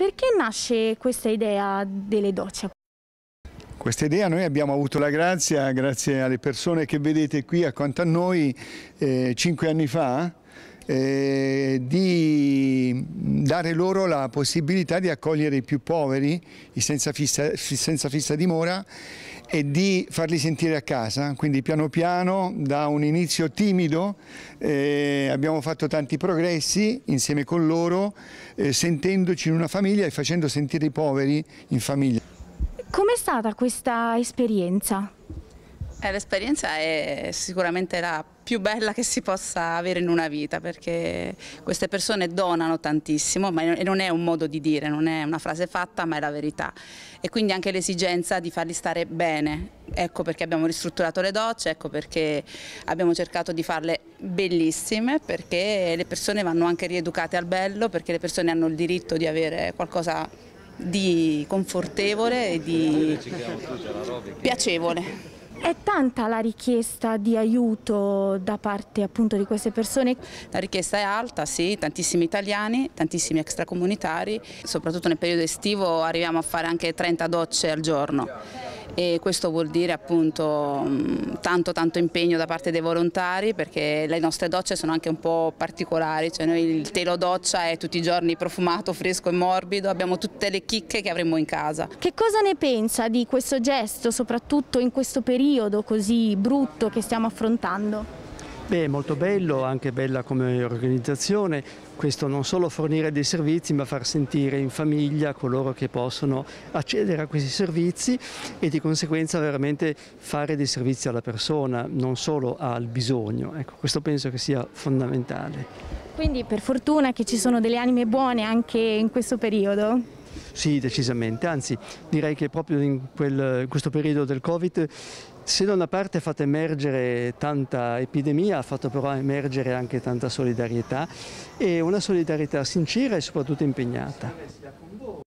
Perché nasce questa idea delle docce? Questa idea noi abbiamo avuto la grazia, grazie alle persone che vedete qui accanto a noi, eh, cinque anni fa, eh, di dare loro la possibilità di accogliere i più poveri, i senza fissa, senza fissa dimora e di farli sentire a casa, quindi piano piano da un inizio timido eh, abbiamo fatto tanti progressi insieme con loro, eh, sentendoci in una famiglia e facendo sentire i poveri in famiglia. Com'è stata questa esperienza? Eh, l'esperienza è sicuramente la più bella che si possa avere in una vita perché queste persone donano tantissimo ma non è un modo di dire, non è una frase fatta ma è la verità e quindi anche l'esigenza di farli stare bene, ecco perché abbiamo ristrutturato le docce, ecco perché abbiamo cercato di farle bellissime perché le persone vanno anche rieducate al bello perché le persone hanno il diritto di avere qualcosa di confortevole e di piacevole. È tanta la richiesta di aiuto da parte appunto di queste persone? La richiesta è alta, sì, tantissimi italiani, tantissimi extracomunitari, soprattutto nel periodo estivo arriviamo a fare anche 30 docce al giorno e questo vuol dire appunto mm, tanto tanto impegno da parte dei volontari perché le nostre docce sono anche un po' particolari, cioè noi il telo doccia è tutti i giorni profumato, fresco e morbido, abbiamo tutte le chicche che avremmo in casa. Che cosa ne pensa di questo gesto soprattutto in questo periodo così brutto che stiamo affrontando? Beh, molto bello, anche bella come organizzazione, questo non solo fornire dei servizi ma far sentire in famiglia coloro che possono accedere a questi servizi e di conseguenza veramente fare dei servizi alla persona, non solo al bisogno. Ecco, questo penso che sia fondamentale. Quindi per fortuna che ci sono delle anime buone anche in questo periodo? Sì, decisamente, anzi direi che proprio in, quel, in questo periodo del Covid se da una parte ha fatto emergere tanta epidemia, ha fatto però emergere anche tanta solidarietà e una solidarietà sincera e soprattutto impegnata.